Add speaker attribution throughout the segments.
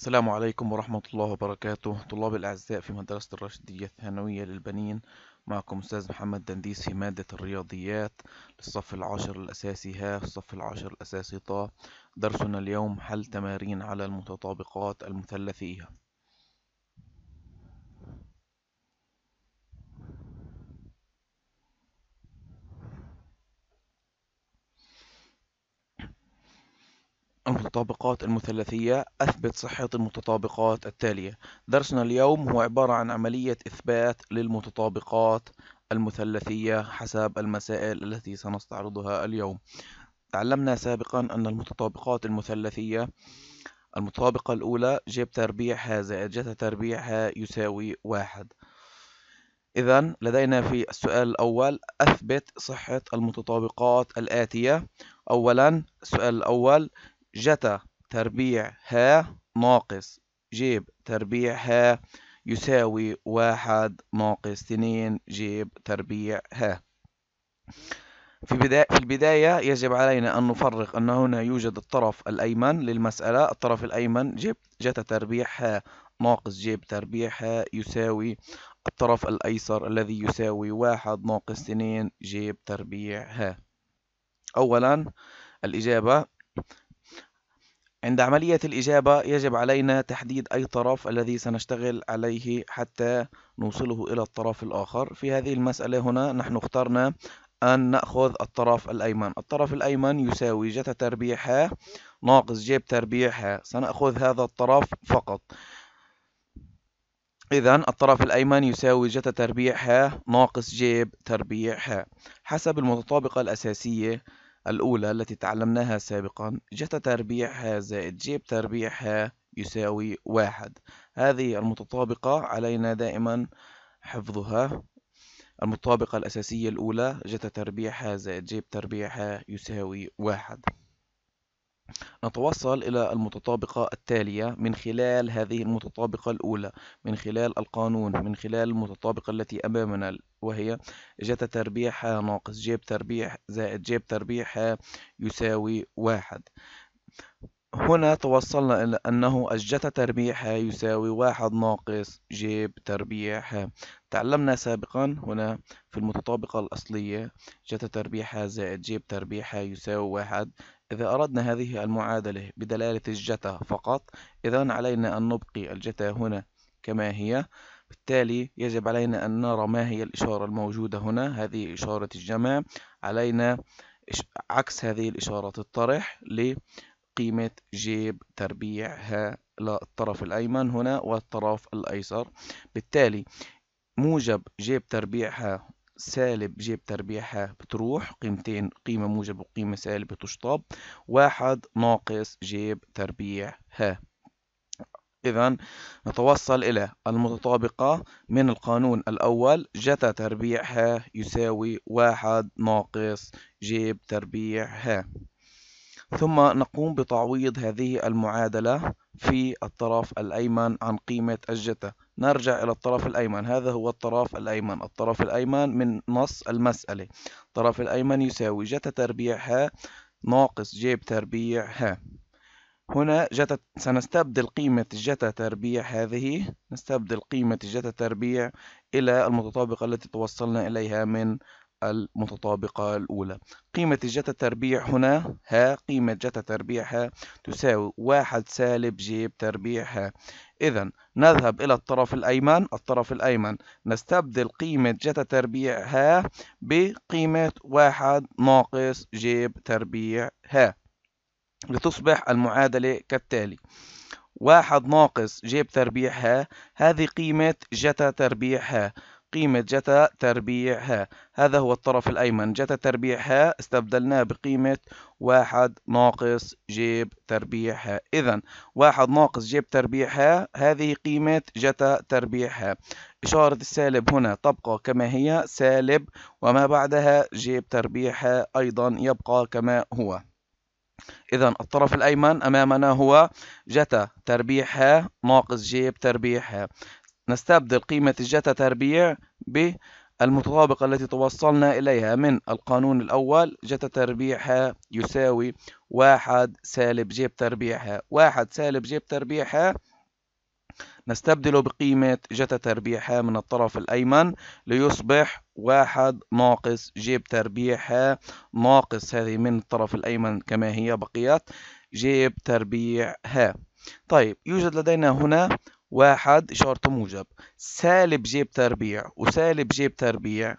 Speaker 1: السلام عليكم ورحمة الله وبركاته طلاب الأعزاء في مدرسة الرشدية الثانوية للبنين معكم أستاذ محمد دنديس في مادة الرياضيات للصف العاشر الأساسي ها الصف العاشر الأساسي طا درسنا اليوم حل تمارين على المتطابقات المثلثية المتطابقات المثلثية أثبت صحة المتطابقات التالية درسنا اليوم هو عبارة عن عملية إثبات للمتطابقات المثلثية حسب المسائل التي سنستعرضها اليوم تعلمنا سابقا أن المتطابقات المثلثية المتطابقة الأولى جيب تربيعها زائد جتا تربيعها يساوي واحد إذا لدينا في السؤال الأول أثبت صحة المتطابقات الآتية أولا السؤال الأول جتا تربيع ها ناقص جيب تربيع ها يساوي واحد ناقص اثنين جيب تربيع ها في, بداية في البداية يجب علينا أن نفرق أن هنا يوجد الطرف الأيمن للمسألة الطرف الأيمن جيب جتا تربيع ها ناقص جيب تربيع ها يساوي الطرف الأيسر الذي يساوي واحد ناقص اثنين جيب تربيع ها أولا الإجابة عند عملية الإجابة يجب علينا تحديد أي طرف الذي سنشتغل عليه حتى نوصله إلى الطرف الآخر في هذه المسألة هنا نحن اخترنا أن نأخذ الطرف الأيمن الطرف الأيمن يساوي جتا تربيع ح ناقص جيب تربيع ح سنأخذ هذا الطرف فقط إذا الطرف الأيمن يساوي جتا تربيع ح ناقص جيب تربيع ح حسب المتطابقة الأساسية الأولى التي تعلمناها سابقا جتا تربيعها زائد جيب تربيعها يساوي واحد هذه المتطابقة علينا دائما حفظها المتطابقة الأساسية الأولى جتا تربيعها زائد جيب تربيعها يساوي واحد نتوصل إلى المتطابقة التالية من خلال هذه المتطابقة الأولى من خلال القانون من خلال المتطابقة التي أمامنا وهي جت تربيع ناقص جيب تربيع زائد جيب تربيع يساوي واحد هنا توصلنا إلى أنه الجتا تربيع ح يساوي واحد ناقص جيب تربيع تعلمنا سابقا هنا في المتطابقة الأصلية جتا تربيع زائد جيب تربيع يساوي واحد إذا أردنا هذه المعادلة بدلالة الجتا فقط إذا علينا أن نبقي الجتا هنا كما هي بالتالي يجب علينا أن نرى ما هي الإشارة الموجودة هنا هذه إشارة الجمع علينا عكس هذه الإشارة الطرح لقيمة جيب تربيعها للطرف الأيمن هنا والطرف الأيسر بالتالي موجب جيب تربيعها سالب جيب تربيعها بتروح قيمتين قيمة موجب وقيمة سالب بتشطب واحد ناقص جيب تربيعها إذا نتوصل إلى المتطابقة من القانون الأول جتا تربيعها يساوي واحد ناقص جيب تربيعها ثم نقوم بتعويض هذه المعادلة في الطرف الأيمن عن قيمة الجتا نرجع إلى الطرف الأيمن هذا هو الطرف الأيمن الطرف الأيمن من نص المسألة الطرف الأيمن يساوي جتا تربيع ها ناقص جيب تربيع ها هنا جتا سنستبدل قيمة جتا تربيع هذه نستبدل قيمة جتا تربيع إلى المتطابقة التي توصلنا إليها من المتطابقة الأولى قيمة جتا تربيع هنا ها قيمة جتا تربيع ها تساوي واحد سالب جيب تربيع ها إذا نذهب إلى الطرف الأيمن الطرف الأيمن نستبدل قيمة جتا تربيع ها بقيمة واحد ناقص جيب تربيع ها لتصبح المعادلة كالتالي واحد ناقص جيب تربيع ها هذه قيمة جتا تربيع ها قيمة جتا تربيع ها هذا هو الطرف الأيمن جتا تربيع ها استبدلناه بقيمة واحد ناقص جيب تربيع ها إذا واحد ناقص جيب تربيع ها هذه قيمة جتا تربيع ها إشارة السالب هنا تبقى كما هي سالب وما بعدها جيب تربيع ها أيضا يبقى كما هو إذا الطرف الأيمن أمامنا هو جتا تربيع ها ناقص جيب تربيع ها نستبدل قيمة الجتا تربيع بالمتطابقة التي توصلنا إليها من القانون الأول جتا تربيع يساوي واحد سالب جيب تربيع واحد سالب جيب تربيع نستبدله بقيمة جتا تربيع من الطرف الأيمن ليصبح واحد ناقص جيب تربيع ناقص هذه من الطرف الأيمن كما هي بقيت جيب تربيع طيب يوجد لدينا هنا واحد إشارة موجب سالب جيب تربيع وسالب جيب تربيع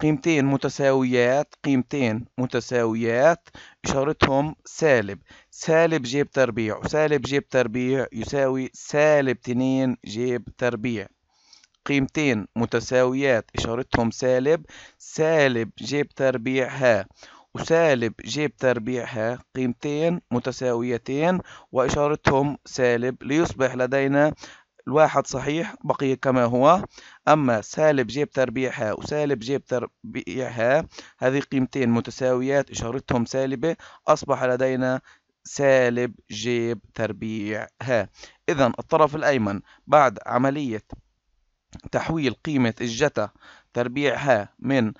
Speaker 1: قيمتين متساويات قيمتين متساويات إشارتهم سالب سالب جيب تربيع وسالب جيب تربيع يساوي سالب تنين جيب تربيع قيمتين متساويات إشارتهم سالب سالب جيب تربيع ها وسالب جيب تربيعها قيمتين متساويتين وإشارتهم سالب ليصبح لدينا الواحد صحيح بقي كما هو أما سالب جيب تربيعها وسالب جيب تربيعها هذه قيمتين متساويات إشارتهم سالبة أصبح لدينا سالب جيب تربيعها إذا الطرف الأيمن بعد عملية تحويل قيمة الجتا تربيعها من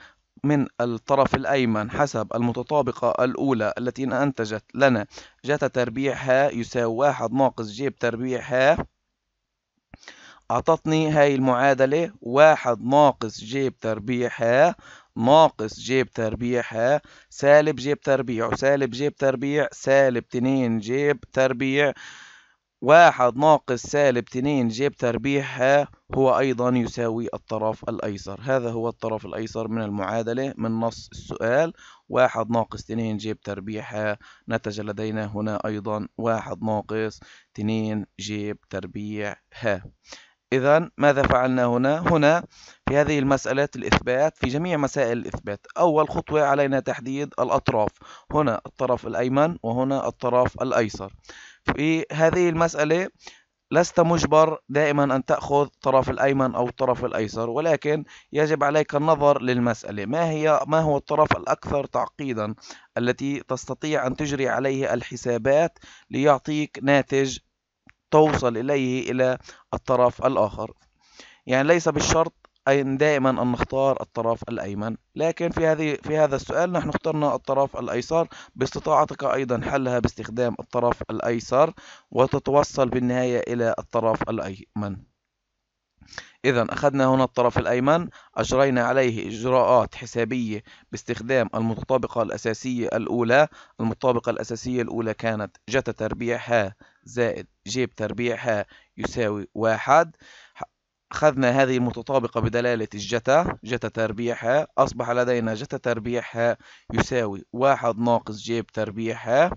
Speaker 1: من الطرف الأيمن حسب المتطابقة الأولى التي أنتجت لنا جتا تربيع ها يساوي واحد ناقص جيب تربيع ها أعطتني هاي المعادلة واحد ناقص جيب تربيع ها ناقص جيب تربيع ها سالب جيب تربيع وسالب جيب تربيع سالب تنين جيب تربيع واحد ناقص سالب 2 جيب تربيعها هو أيضا يساوي الطرف الأيسر هذا هو الطرف الأيسر من المعادلة من نص السؤال واحد ناقص تنين جيب تربيعها نتج لدينا هنا أيضا واحد ناقص تنين جيب تربيعها إذا ماذا فعلنا هنا؟ هنا في هذه المسألة الإثبات في جميع مسائل الإثبات أول خطوة علينا تحديد الأطراف هنا الطرف الأيمن وهنا الطرف الأيسر في هذه المسألة لست مجبر دائما أن تأخذ الطرف الأيمن أو الطرف الأيسر ولكن يجب عليك النظر للمسألة ما هي ما هو الطرف الأكثر تعقيدا التي تستطيع أن تجري عليه الحسابات ليعطيك ناتج توصل إليه إلى الطرف الآخر يعني ليس بالشرط أي دائما أن نختار الطرف الأيمن لكن في هذه في هذا السؤال نحن اخترنا الطرف الأيسر باستطاعتك أيضا حلها باستخدام الطرف الأيسر وتتوصل بالنهاية إلى الطرف الأيمن إذا أخذنا هنا الطرف الأيمن أجرينا عليه إجراءات حسابية باستخدام المتطابقة الأساسية الأولى المتطابقة الأساسية الأولى كانت جتا تربيع ح زائد جيب تربيع ح يساوي واحد أخذنا هذه المتطابقة بدلالة الجتا جتا تربيعها أصبح لدينا جتا تربيعها يساوي واحد ناقص جيب تربيعها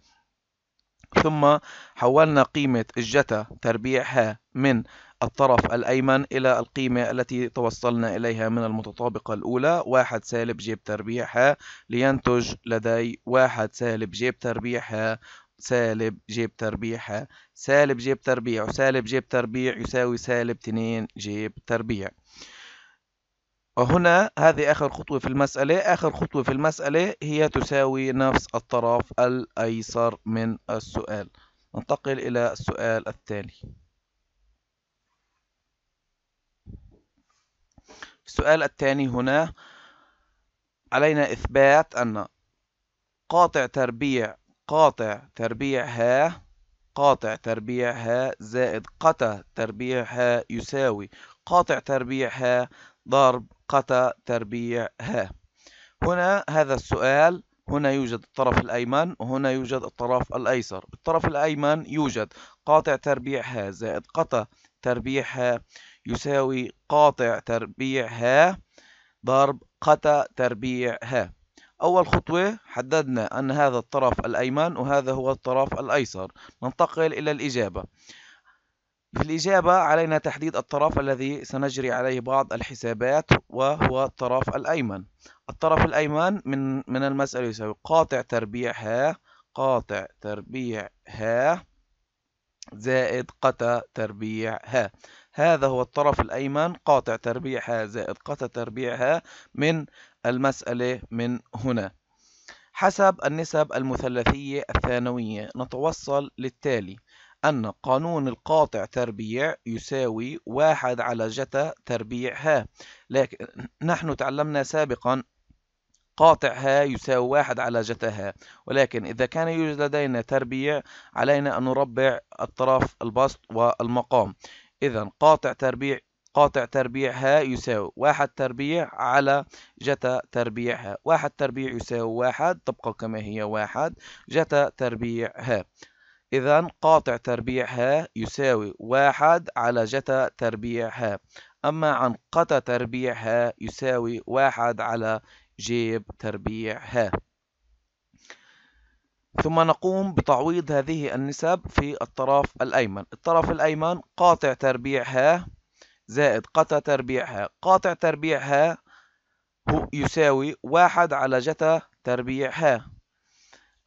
Speaker 1: ثم حولنا قيمة الجتا تربيعها من الطرف الأيمن إلى القيمة التي توصلنا إليها من المتطابقة الأولى واحد سالب جيب تربيعها لينتج لدي واحد سالب جيب تربيعها سالب جيب تربيع سالب جيب تربيع وسالب جيب تربيع يساوي سالب 2 جيب تربيع وهنا هذه آخر خطوة في المسألة آخر خطوة في المسألة هي تساوي نفس الطرف الأيسر من السؤال ننتقل إلى السؤال التالي السؤال الثاني هنا علينا إثبات أن قاطع تربيع قاطع تربيع ها قاطع تربيع ها زائد قطع تربيع ها يساوي قاطع تربيع ها ضرب قطع تربيع ها هنا هذا السؤال هنا يوجد الطرف الأيمن وهنا يوجد الطرف الأيسر الطرف الأيمن يوجد قاطع تربيع ها زائد قطع تربيع ها يساوي قاطع تربيع ها ضرب قطع تربيع ها أول خطوة حددنا أن هذا الطرف الأيمن وهذا هو الطرف الأيسر ننتقل إلى الإجابة في الإجابة علينا تحديد الطرف الذي سنجري عليه بعض الحسابات وهو الطرف الأيمن الطرف الأيمن من, من المسألة يساوي قاطع تربيع ها قاطع تربيع ها زائد قتا تربيع ها هذا هو الطرف الأيمن قاطع تربيع زائد قطع تربيع من المسألة من هنا حسب النسب المثلثية الثانوية نتوصل للتالي أن قانون القاطع تربيع يساوي واحد على جتا تربيع ها لكن نحن تعلمنا سابقا قاطع ها يساوي واحد على جتا ها ولكن إذا كان يوجد لدينا تربيع علينا أن نربع الطرف البسط والمقام إذا قاطع تربيع قاطع تربيع ها يساوي واحد تربيع على جتا تربيع ها واحد تربيع يساوي واحد تبقى كما هي واحد جتا تربيع ها إذا قاطع تربيع ها يساوي واحد على جتا تربيع ها أما عن قتا تربيع ها يساوي واحد على جيب تربيع ها ثم نقوم بتعويض هذه النسب في الطرف الأيمن الطرف الأيمن قاطع تربيع ها زائد قطع ها قاطع ها هو يساوي واحد على جتا تربيع ها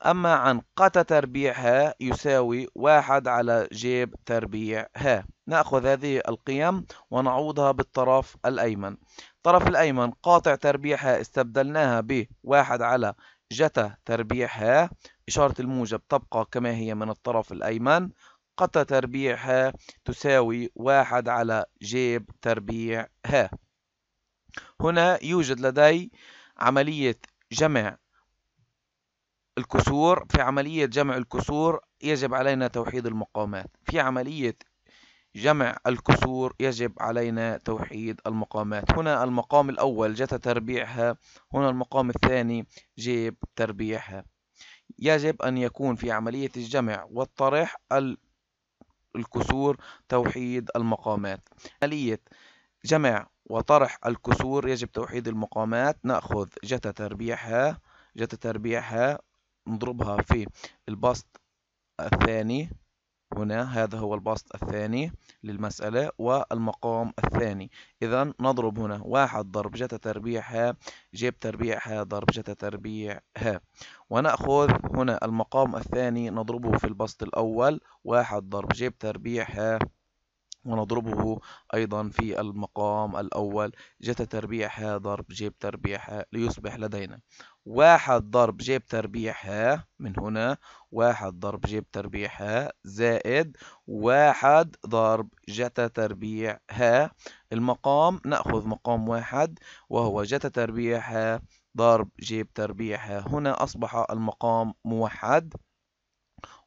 Speaker 1: أما عن قطع ها يساوي واحد على جيب تربيع ها نأخذ هذه القيم ونعوضها بالطرف الأيمن الطرف الأيمن قاطع تربيع ها استبدلناها بواحد على جتا تربيع ها إشارة الموجب تبقى كما هي من الطرف الأيمن قطة تربيع ه تساوي واحد على جيب تربيع ه هنا يوجد لدي عملية جمع الكسور في عملية جمع الكسور يجب علينا توحيد المقامات في عملية جمع الكسور يجب علينا توحيد المقامات هنا المقام الأول جت تربيعها هنا المقام الثاني جيب تربيعها يجب أن يكون في عملية الجمع والطرح الكسور توحيد المقامات عملية جمع وطرح الكسور يجب توحيد المقامات نأخذ جتا تربيعها جتا تربيعها نضربها في البسط الثاني هنا هذا هو البسط الثاني للمسألة والمقام الثاني إذا نضرب هنا واحد ضرب جتا تربيع ها جيب تربيع ها ضرب جتا تربيع ها ونأخذ هنا المقام الثاني نضربه في البسط الأول واحد ضرب جيب تربيع ها ونضربه أيضا في المقام الأول جت تربيع ها ضرب جيب تربيع ها ليصبح لدينا واحد ضرب جيب تربيع ها من هنا واحد ضرب جيب تربيع ها زائد واحد ضرب جت تربيع ها المقام نأخذ مقام واحد وهو جت تربيع ها ضرب جيب تربيع ها هنا أصبح المقام موحد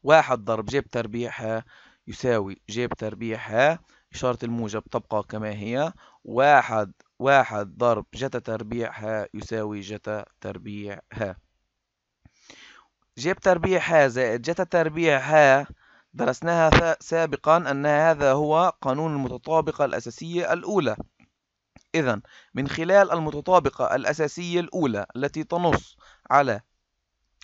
Speaker 1: واحد ضرب جيب تربيع ها يساوي جيب تربيع ها إشارة الموجب تبقى كما هي واحد واحد ضرب جتا تربيع ها يساوي جتا تربيع ها جيب تربيع ها زائد جتا تربيع ها درسناها سابقا أن هذا هو قانون المتطابقة الأساسية الأولى إذا من خلال المتطابقة الأساسية الأولى التي تنص على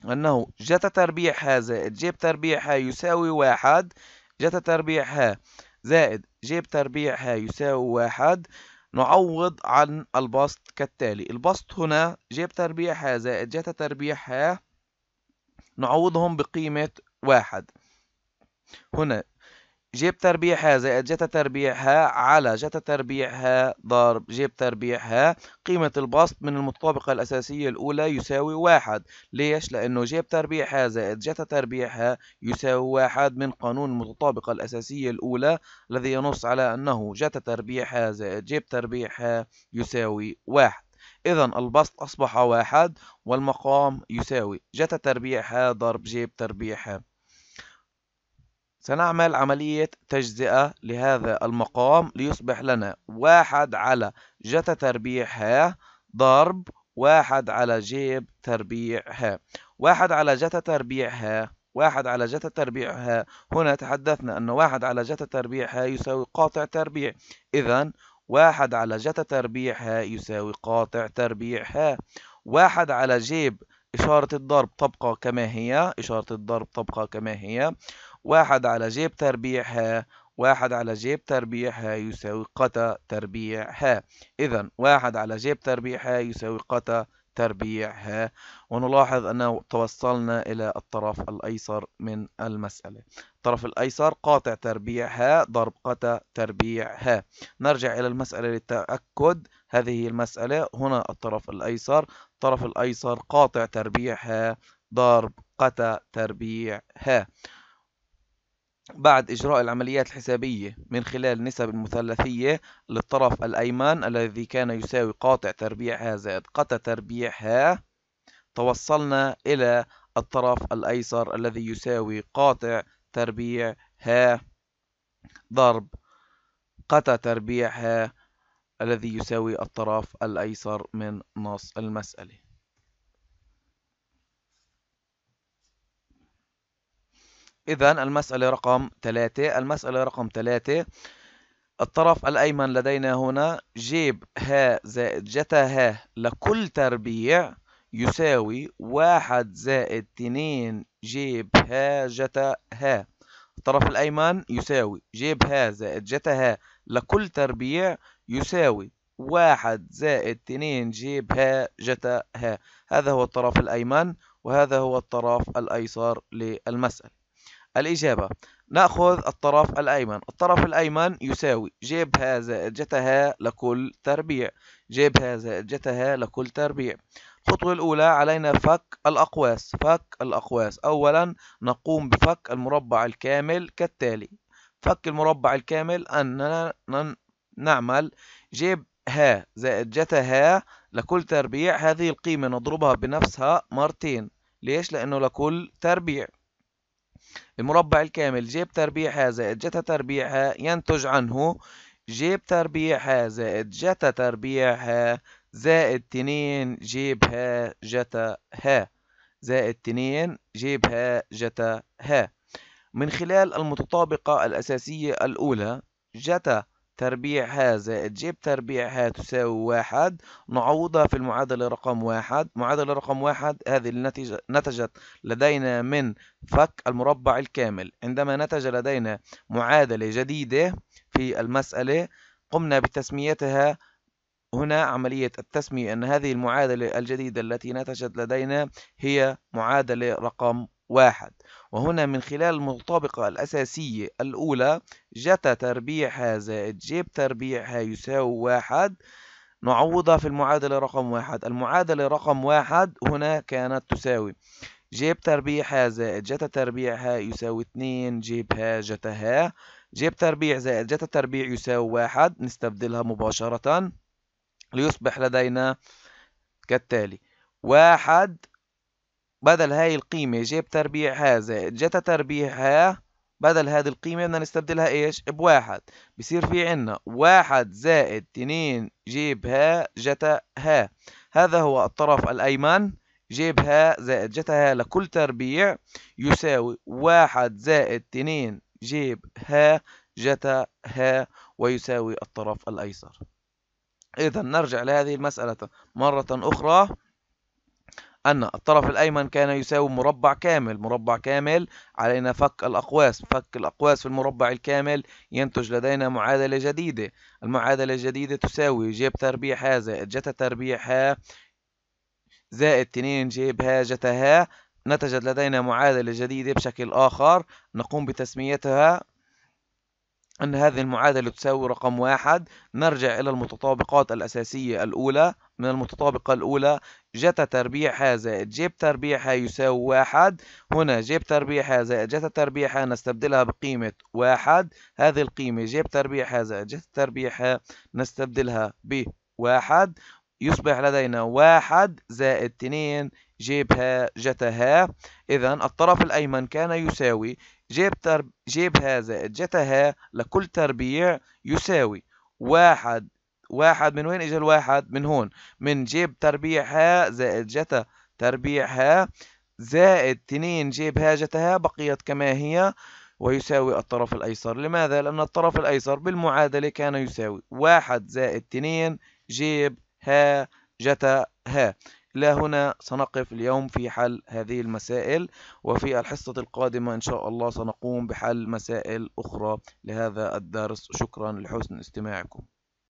Speaker 1: أنه جتا تربيع ها زائد جيب تربيع ها يساوي واحد جتا تربيع ه زائد جيب تربيع ه يساوي واحد نعوض عن البسط كالتالي البسط هنا جيب تربيع ه زائد جتا تربيع ه نعوضهم بقيمة واحد هنا جيب تربيع زائد جتا تربيع على جتا تربيع ضرب جيب تربيع قيمة البسط من المتطابقة الأساسية الأولى يساوي واحد ليش؟ لأنه جيب تربيع زائد جتا تربيع يساوي واحد من قانون المتطابقة الأساسية الأولى الذي ينص على أنه جتا تربيع زائد جيب تربيع يساوي واحد إذا البسط أصبح واحد والمقام يساوي جتا تربيع ضرب جيب تربيع سنعمل عملية تجزئة لهذا المقام ليصبح لنا واحد على جتا تربيع ها ضرب واحد على جيب تربيع ها واحد على جتا تربيع ها واحد على جتا تربيع ها هنا تحدثنا أن واحد على جتا تربيع ها يساوي قاطع تربيع إذا واحد على جتا تربيع ها يساوي قاطع تربيع ها واحد على جيب إشارة الضرب تبقى كما هي إشارة الضرب تبقى كما هي واحد على جيب تربيع ها واحد على جيب تربيع ها يساوي قتا تربيع ها إذا واحد على جيب تربيع ها يساوي قتا تربيع ها ونلاحظ أنه توصلنا إلى الطرف الأيسر من المسألة الطرف الأيسر قاطع تربيع ها ضرب قتا تربيع ها نرجع إلى المسألة للتأكد هذه المسألة هنا الطرف الأيسر الطرف الأيسر قاطع تربيع ها ضرب قتا تربيع ها بعد إجراء العمليات الحسابية من خلال نسب المثلثية للطرف الأيمن الذي كان يساوي قاطع تربيع ها زائد قطع ها توصلنا إلى الطرف الأيسر الذي يساوي قاطع تربيع ها ضرب قطع تربيع ها الذي يساوي الطرف الأيسر من نص المسألة إذا المسألة رقم ثلاثة المسألة رقم ثلاثة الطرف الأيمن لدينا هنا جيب ها زائد جتا ها لكل تربيع يساوي واحد زائد تنين جيب ها جتا ها الطرف الأيمن يساوي جيب ها زائد جتا ها لكل تربيع يساوي واحد زائد تنين جيب ها جتا ها هذا هو الطرف الأيمن وهذا هو الطرف الأيسر للمسألة الإجابة نأخذ الطرف الأيمن الطرف الأيمن يساوي جيب زائد جتها لكل تربيع جيب زائد جتها لكل تربيع الخطوة الأولى علينا فك الأقواس فك الأقواس أولا نقوم بفك المربع الكامل كالتالي فك المربع الكامل أننا نعمل جيب ها زائد جتها لكل تربيع هذه القيمة نضربها بنفسها مرتين ليش؟ لأنه لكل تربيع المربع الكامل جيب تربيع ه زائد جتا تربيع ه ينتج عنه جيب تربيع ه زائد جتا تربيع ه زائد تنين جيب ها جتا ها زائد تنين جيب ها جتا ها من خلال المتطابقة الأساسية الأولى جتا تربيع زائد جيب تربيع تساوي واحد نعوضها في المعادلة رقم واحد معادلة رقم واحد هذه النتيجة نتجت لدينا من فك المربع الكامل عندما نتج لدينا معادلة جديدة في المسألة قمنا بتسميتها هنا عملية التسمية أن هذه المعادلة الجديدة التي نتجت لدينا هي معادلة رقم واحد وهنا من خلال المطابقة الأساسية الأولى جتا تربيعها زائد جيب تربيعها يساوي واحد نعوضها في المعادلة رقم واحد المعادلة رقم واحد هنا كانت تساوي جيب تربيع زائد جتا تربيع يساوي اثنين جيب ها جتا ها جيب تربيع زائد جتا تربيع يساوي واحد نستبدلها مباشرة ليصبح لدينا كالتالي واحد بدل هاي القيمة جيب تربيع هذا جتا تربيع ها بدل هذه القيمة بدنا نستبدلها ايش بواحد بصير في عنا واحد زائد تنين جيب ها جتا ها هذا هو الطرف الأيمن جيب ها زائد جتا ها لكل تربيع يساوي واحد زائد تنين جيب ها جتا ها ويساوي الطرف الأيسر إذا نرجع لهذه المسألة مرة أخرى أن الطرف الأيمن كان يساوي مربع كامل مربع كامل علينا فك الأقواس فك الأقواس في المربع الكامل ينتج لدينا معادلة جديدة المعادلة الجديدة تساوي جيب تربيع ها زائد جتا تربيع ها زائد 2 جيب ها جتا ها نتجت لدينا معادلة جديدة بشكل آخر نقوم بتسميتها أن هذه المعادلة تساوي رقم واحد نرجع إلى المتطابقات الأساسية الأولى من المتطابقة الأولى جتا تربيعها زائد جيب تربيعها يساوي واحد هنا جيب تربيعها زائد جتا تربيعها نستبدلها بقيمة واحد هذه القيمة جيب تربيعها زائد جتا تربيعها نستبدلها بواحد يصبح لدينا واحد زائد اثنين جيبها جتها إذا الطرف الأيمن كان يساوي جيب جيب ها زائد جتها لكل تربيع يساوي واحد واحد من وين اجى الواحد من هون من جيب تربيع ها زائد جتا تربيع ها زائد تنين جيب ها جتها بقيت كما هي ويساوي الطرف الأيسر لماذا؟ لأن الطرف الأيسر بالمعادلة كان يساوي واحد زائد تنين جيب ها جتا ها إلى هنا سنقف اليوم في حل هذه المسائل وفي الحصة القادمة إن شاء الله سنقوم بحل مسائل أخرى لهذا الدرس شكرا لحسن استماعكم